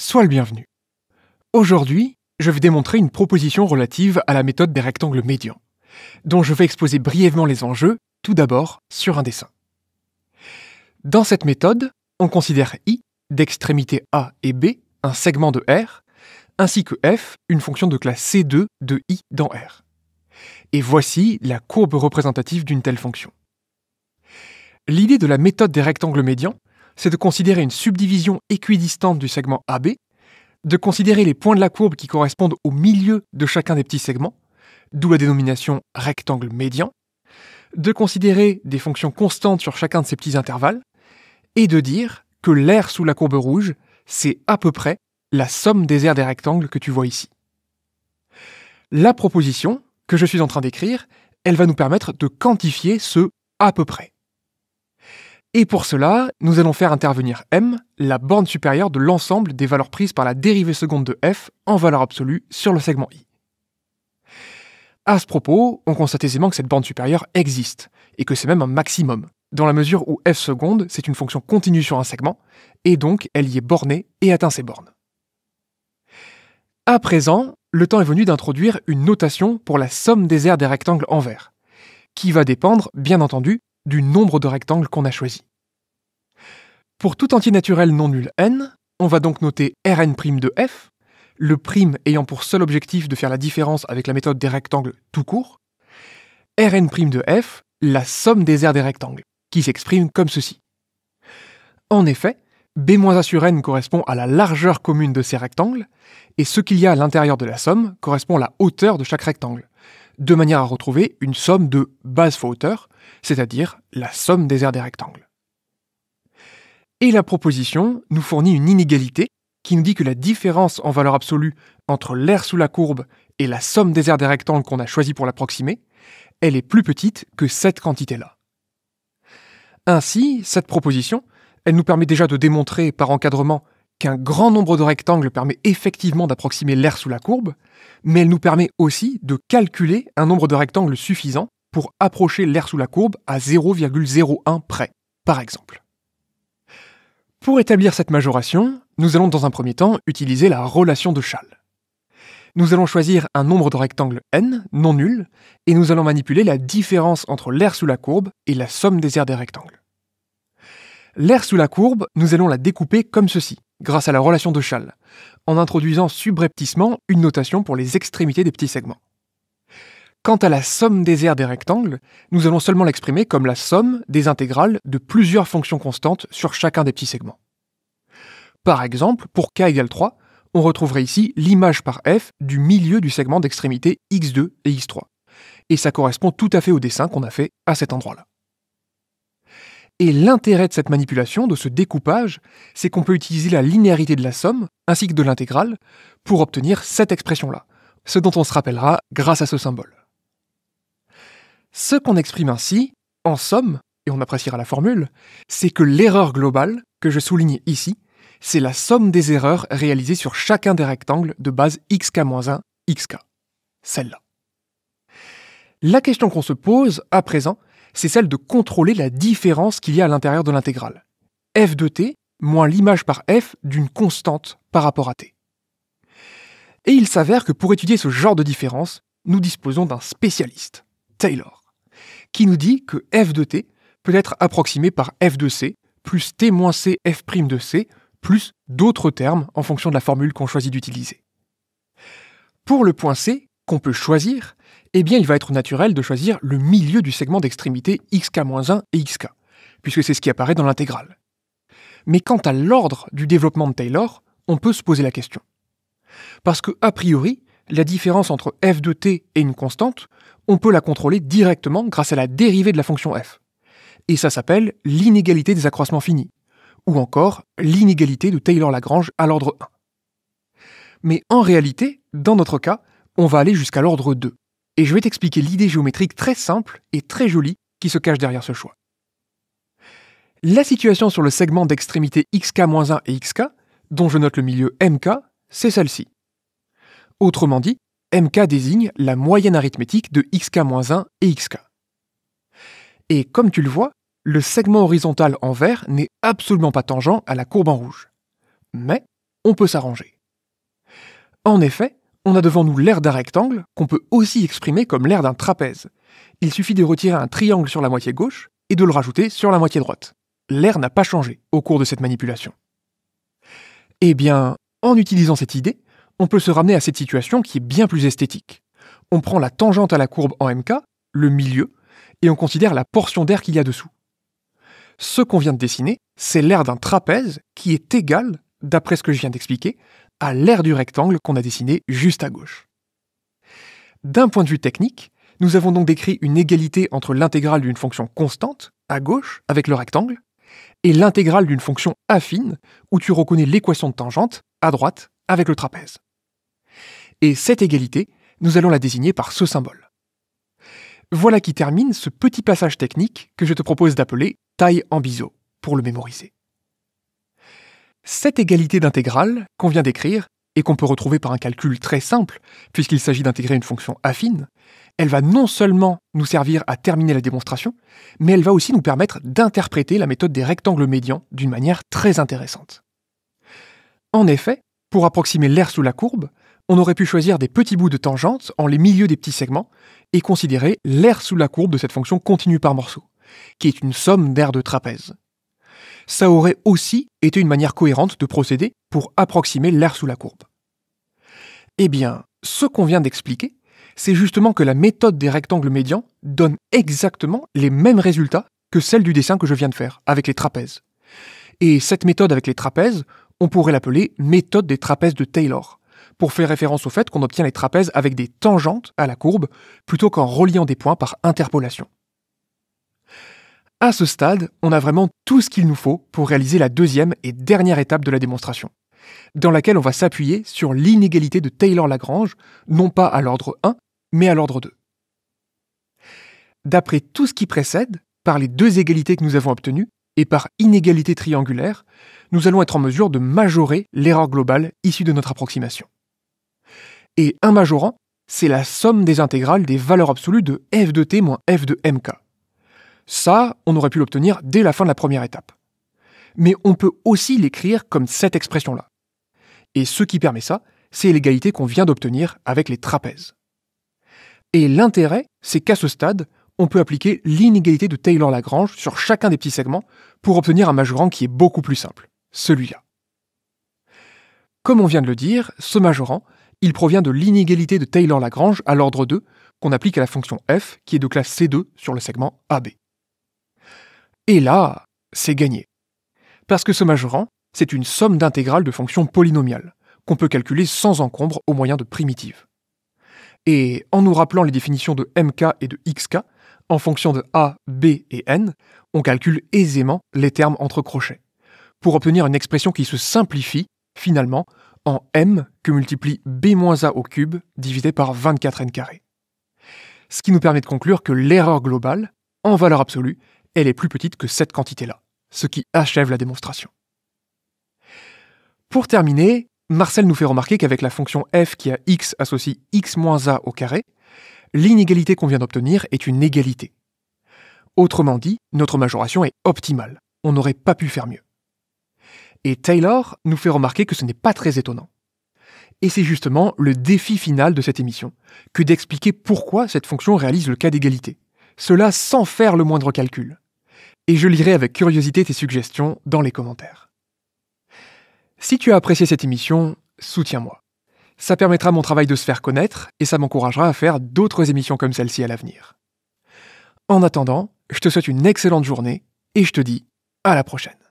sois le bienvenu. Aujourd'hui, je vais démontrer une proposition relative à la méthode des rectangles médians, dont je vais exposer brièvement les enjeux, tout d'abord sur un dessin. Dans cette méthode, on considère I, d'extrémité A et B, un segment de R, ainsi que F, une fonction de classe C2 de I dans R. Et voici la courbe représentative d'une telle fonction. L'idée de la méthode des rectangles médians c'est de considérer une subdivision équidistante du segment AB, de considérer les points de la courbe qui correspondent au milieu de chacun des petits segments, d'où la dénomination rectangle médian, de considérer des fonctions constantes sur chacun de ces petits intervalles, et de dire que l'aire sous la courbe rouge, c'est à peu près la somme des aires des rectangles que tu vois ici. La proposition que je suis en train d'écrire, elle va nous permettre de quantifier ce à peu près. Et pour cela, nous allons faire intervenir M, la borne supérieure de l'ensemble des valeurs prises par la dérivée seconde de f en valeur absolue sur le segment i. À ce propos, on constate aisément que cette borne supérieure existe, et que c'est même un maximum, dans la mesure où f seconde, c'est une fonction continue sur un segment, et donc elle y est bornée et atteint ses bornes. À présent, le temps est venu d'introduire une notation pour la somme des aires des rectangles en vert, qui va dépendre, bien entendu, du nombre de rectangles qu'on a choisi. Pour tout antinaturel non nul n, on va donc noter Rn' de f, le prime ayant pour seul objectif de faire la différence avec la méthode des rectangles tout court, Rn' de f, la somme des aires des rectangles, qui s'exprime comme ceci. En effet, B-A sur n correspond à la largeur commune de ces rectangles, et ce qu'il y a à l'intérieur de la somme correspond à la hauteur de chaque rectangle, de manière à retrouver une somme de base fois hauteur, c'est-à-dire la somme des aires des rectangles. Et la proposition nous fournit une inégalité qui nous dit que la différence en valeur absolue entre l'air sous la courbe et la somme des aires des rectangles qu'on a choisi pour l'approximer, elle est plus petite que cette quantité-là. Ainsi, cette proposition, elle nous permet déjà de démontrer par encadrement qu'un grand nombre de rectangles permet effectivement d'approximer l'air sous la courbe, mais elle nous permet aussi de calculer un nombre de rectangles suffisant pour approcher l'air sous la courbe à 0,01 près, par exemple. Pour établir cette majoration, nous allons dans un premier temps utiliser la relation de Schall. Nous allons choisir un nombre de rectangles n, non nul, et nous allons manipuler la différence entre l'aire sous la courbe et la somme des aires des rectangles. L'aire sous la courbe, nous allons la découper comme ceci, grâce à la relation de Schall, en introduisant subrepticement une notation pour les extrémités des petits segments. Quant à la somme des aires des rectangles, nous allons seulement l'exprimer comme la somme des intégrales de plusieurs fonctions constantes sur chacun des petits segments. Par exemple, pour k égale 3, on retrouverait ici l'image par f du milieu du segment d'extrémité x2 et x3. Et ça correspond tout à fait au dessin qu'on a fait à cet endroit-là. Et l'intérêt de cette manipulation, de ce découpage, c'est qu'on peut utiliser la linéarité de la somme, ainsi que de l'intégrale, pour obtenir cette expression-là, ce dont on se rappellera grâce à ce symbole. Ce qu'on exprime ainsi, en somme, et on appréciera la formule, c'est que l'erreur globale, que je souligne ici, c'est la somme des erreurs réalisées sur chacun des rectangles de base xk-1, xk. Celle-là. La question qu'on se pose, à présent, c'est celle de contrôler la différence qu'il y a à l'intérieur de l'intégrale. f de t moins l'image par f d'une constante par rapport à t. Et il s'avère que pour étudier ce genre de différence, nous disposons d'un spécialiste. Taylor, qui nous dit que f de t peut être approximé par f de c plus t moins c f prime de c plus d'autres termes en fonction de la formule qu'on choisit d'utiliser. Pour le point c, qu'on peut choisir, eh bien il va être naturel de choisir le milieu du segment d'extrémité xk-1 et xk, puisque c'est ce qui apparaît dans l'intégrale. Mais quant à l'ordre du développement de Taylor, on peut se poser la question. Parce que, a priori, la différence entre f de t et une constante, on peut la contrôler directement grâce à la dérivée de la fonction f. Et ça s'appelle l'inégalité des accroissements finis, ou encore l'inégalité de Taylor-Lagrange à l'ordre 1. Mais en réalité, dans notre cas, on va aller jusqu'à l'ordre 2. Et je vais t'expliquer l'idée géométrique très simple et très jolie qui se cache derrière ce choix. La situation sur le segment d'extrémité xk-1 et xk, dont je note le milieu mk, c'est celle-ci. Autrement dit, mk désigne la moyenne arithmétique de xk-1 et xk. Et comme tu le vois, le segment horizontal en vert n'est absolument pas tangent à la courbe en rouge. Mais on peut s'arranger. En effet, on a devant nous l'aire d'un rectangle qu'on peut aussi exprimer comme l'aire d'un trapèze. Il suffit de retirer un triangle sur la moitié gauche et de le rajouter sur la moitié droite. L'air n'a pas changé au cours de cette manipulation. Eh bien, en utilisant cette idée, on peut se ramener à cette situation qui est bien plus esthétique. On prend la tangente à la courbe en MK, le milieu, et on considère la portion d'air qu'il y a dessous. Ce qu'on vient de dessiner, c'est l'air d'un trapèze qui est égal, d'après ce que je viens d'expliquer, à l'air du rectangle qu'on a dessiné juste à gauche. D'un point de vue technique, nous avons donc décrit une égalité entre l'intégrale d'une fonction constante, à gauche, avec le rectangle, et l'intégrale d'une fonction affine, où tu reconnais l'équation de tangente, à droite, avec le trapèze. Et cette égalité, nous allons la désigner par ce symbole. Voilà qui termine ce petit passage technique que je te propose d'appeler taille en biseau, pour le mémoriser. Cette égalité d'intégrale qu'on vient d'écrire et qu'on peut retrouver par un calcul très simple, puisqu'il s'agit d'intégrer une fonction affine, elle va non seulement nous servir à terminer la démonstration, mais elle va aussi nous permettre d'interpréter la méthode des rectangles médians d'une manière très intéressante. En effet, pour approximer l'air sous la courbe, on aurait pu choisir des petits bouts de tangente en les milieux des petits segments et considérer l'aire sous la courbe de cette fonction continue par morceau, qui est une somme d'aires de trapèze. Ça aurait aussi été une manière cohérente de procéder pour approximer l'aire sous la courbe. Eh bien, ce qu'on vient d'expliquer, c'est justement que la méthode des rectangles médians donne exactement les mêmes résultats que celle du dessin que je viens de faire, avec les trapèzes. Et cette méthode avec les trapèzes, on pourrait l'appeler méthode des trapèzes de Taylor pour faire référence au fait qu'on obtient les trapèzes avec des tangentes à la courbe plutôt qu'en reliant des points par interpolation. À ce stade, on a vraiment tout ce qu'il nous faut pour réaliser la deuxième et dernière étape de la démonstration, dans laquelle on va s'appuyer sur l'inégalité de Taylor-Lagrange, non pas à l'ordre 1, mais à l'ordre 2. D'après tout ce qui précède, par les deux égalités que nous avons obtenues et par inégalité triangulaire, nous allons être en mesure de majorer l'erreur globale issue de notre approximation et un majorant, c'est la somme des intégrales des valeurs absolues de f de t moins f de mk. Ça, on aurait pu l'obtenir dès la fin de la première étape. Mais on peut aussi l'écrire comme cette expression-là. Et ce qui permet ça, c'est l'égalité qu'on vient d'obtenir avec les trapèzes. Et l'intérêt, c'est qu'à ce stade, on peut appliquer l'inégalité de Taylor-Lagrange sur chacun des petits segments pour obtenir un majorant qui est beaucoup plus simple, celui-là. Comme on vient de le dire, ce majorant, il provient de l'inégalité de Taylor-Lagrange à l'ordre 2 qu'on applique à la fonction f qui est de classe C2 sur le segment AB. Et là, c'est gagné. Parce que ce majorant, c'est une somme d'intégrales de fonctions polynomiales, qu'on peut calculer sans encombre au moyen de primitives. Et en nous rappelant les définitions de mk et de xk, en fonction de a, b et n, on calcule aisément les termes entre crochets, pour obtenir une expression qui se simplifie, finalement, en m que multiplie b a au cube divisé par 24n carré. Ce qui nous permet de conclure que l'erreur globale, en valeur absolue, elle est plus petite que cette quantité-là, ce qui achève la démonstration. Pour terminer, Marcel nous fait remarquer qu'avec la fonction f qui a x associe x a au carré, l'inégalité qu'on vient d'obtenir est une égalité. Autrement dit, notre majoration est optimale. On n'aurait pas pu faire mieux. Et Taylor nous fait remarquer que ce n'est pas très étonnant. Et c'est justement le défi final de cette émission, que d'expliquer pourquoi cette fonction réalise le cas d'égalité. Cela sans faire le moindre calcul. Et je lirai avec curiosité tes suggestions dans les commentaires. Si tu as apprécié cette émission, soutiens-moi. Ça permettra à mon travail de se faire connaître et ça m'encouragera à faire d'autres émissions comme celle-ci à l'avenir. En attendant, je te souhaite une excellente journée et je te dis à la prochaine.